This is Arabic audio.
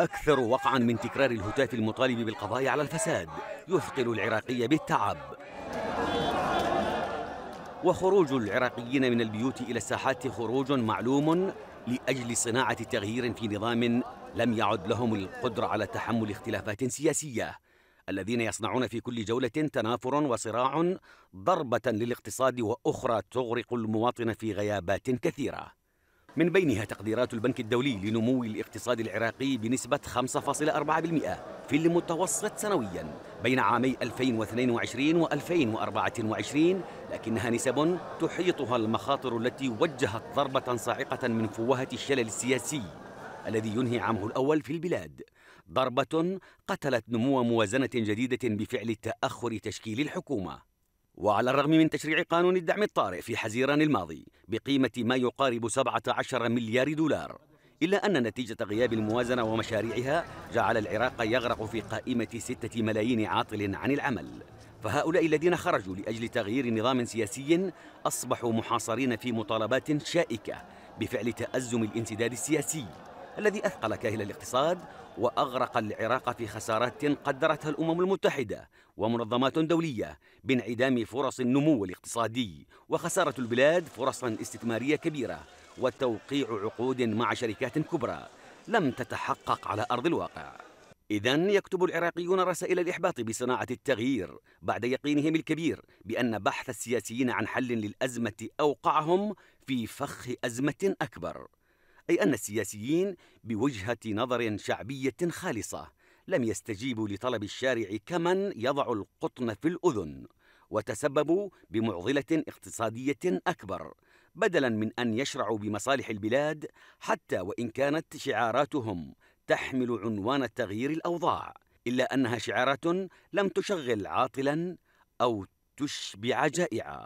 أكثر وقعا من تكرار الهتاف المطالب بالقضاء على الفساد يثقل العراقي بالتعب وخروج العراقيين من البيوت إلى الساحات خروج معلوم لأجل صناعة تغيير في نظام لم يعد لهم القدرة على تحمل اختلافات سياسية الذين يصنعون في كل جولة تنافر وصراع ضربة للاقتصاد وأخرى تغرق المواطن في غيابات كثيرة من بينها تقديرات البنك الدولي لنمو الاقتصاد العراقي بنسبة 5.4% في المتوسط سنويا بين عامي 2022 و 2024 لكنها نسب تحيطها المخاطر التي وجهت ضربة صاعقة من فوهة الشلل السياسي الذي ينهي عامه الأول في البلاد ضربة قتلت نمو موازنة جديدة بفعل تأخر تشكيل الحكومة وعلى الرغم من تشريع قانون الدعم الطارئ في حزيران الماضي بقيمة ما يقارب 17 مليار دولار إلا أن نتيجة غياب الموازنة ومشاريعها جعل العراق يغرق في قائمة ستة ملايين عاطل عن العمل فهؤلاء الذين خرجوا لأجل تغيير نظام سياسي أصبحوا محاصرين في مطالبات شائكة بفعل تأزم الانسداد السياسي الذي أثقل كاهل الاقتصاد وأغرق العراق في خسارات قدرتها الأمم المتحدة ومنظمات دولية بانعدام فرص النمو الاقتصادي وخسارة البلاد فرصا استثمارية كبيرة وتوقيع عقود مع شركات كبرى لم تتحقق على أرض الواقع إذا يكتب العراقيون رسائل الإحباط بصناعة التغيير بعد يقينهم الكبير بأن بحث السياسيين عن حل للأزمة أوقعهم في فخ أزمة أكبر أي أن السياسيين بوجهة نظر شعبية خالصة لم يستجيبوا لطلب الشارع كمن يضع القطن في الأذن وتسببوا بمعضلة اقتصادية أكبر بدلا من أن يشرعوا بمصالح البلاد حتى وإن كانت شعاراتهم تحمل عنوان تغيير الأوضاع إلا أنها شعارات لم تشغل عاطلا أو تشبع جائعا